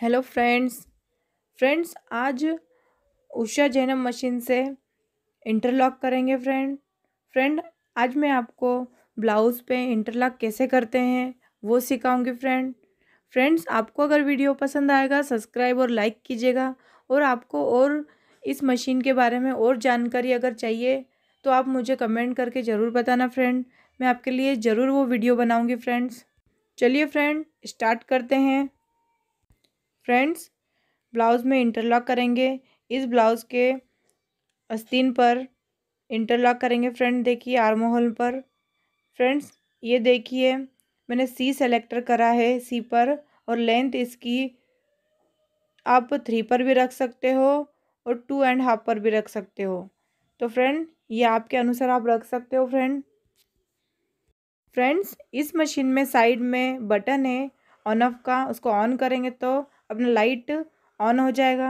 hello friends friends आज Usha Janome machine से interlock करेंगे फ्रेंड फ्रेंड आज मैं आपको ब्लाउज़ पे इंटरलॉक कैसे करते हैं वो सिखाऊंगी फ्रेंड फ्रेंड्स आपको अगर वीडियो पसंद आएगा सब्सक्राइब और लाइक कीजिएगा और आपको और इस मशीन के बारे में और जानकारी अगर चाहिए तो आप मुझे कमेंट करके ज़रूर बताना फ्रेंड मैं आपके लिए ज़रूर वो वीडियो बनाऊँगी फ्रेंड्स चलिए फ्रेंड स्टार्ट करते हैं फ्रेंड्स ब्लाउज़ में इंटरलॉक करेंगे इस ब्लाउज़ के अस्तीन पर इंटरलॉक करेंगे फ्रेंड देखिए आर्म होल पर फ्रेंड्स ये देखिए मैंने सी सेलेक्टर करा है सी पर और लेंथ इसकी आप थ्री पर भी रख सकते हो और टू एंड हाफ पर भी रख सकते हो तो फ्रेंड ये आपके अनुसार आप रख सकते हो फ्रेंड फ्रेंड्स इस मशीन में साइड में बटन है ऑन ऑफ का उसको ऑन करेंगे तो अपना लाइट ऑन हो जाएगा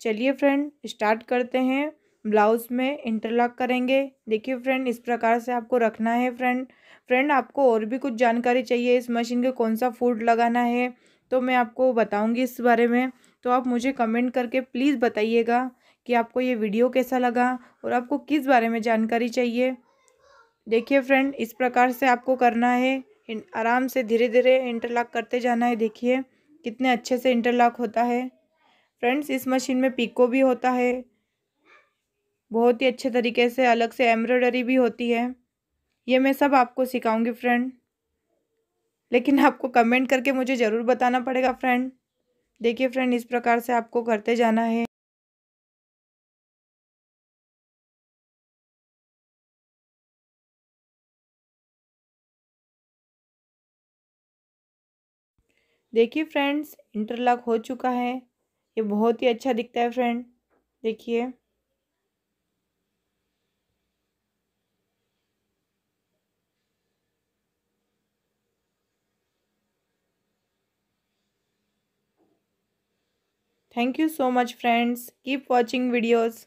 चलिए फ्रेंड स्टार्ट करते हैं ब्लाउज़ में इंटरलॉक करेंगे देखिए फ्रेंड इस प्रकार से आपको रखना है फ्रेंड फ्रेंड आपको और भी कुछ जानकारी चाहिए इस मशीन के कौन सा फूड लगाना है तो मैं आपको बताऊंगी इस बारे में तो आप मुझे कमेंट करके प्लीज़ बताइएगा कि आपको ये वीडियो कैसा लगा और आपको किस बारे में जानकारी चाहिए देखिए फ्रेंड इस प्रकार से आपको करना है आराम से धीरे धीरे इंटरलॉक करते जाना है देखिए कितने अच्छे से इंटरलॉक होता है फ्रेंड्स इस मशीन में पिको भी होता है बहुत ही अच्छे तरीके से अलग से एम्ब्रॉयडरी भी होती है ये मैं सब आपको सिखाऊंगी फ्रेंड लेकिन आपको कमेंट करके मुझे ज़रूर बताना पड़ेगा फ्रेंड देखिए फ्रेंड इस प्रकार से आपको करते जाना है देखिए फ्रेंड्स इंटरलॉक हो चुका है ये बहुत ही अच्छा दिखता है फ्रेंड देखिए thank you so much friends keep watching videos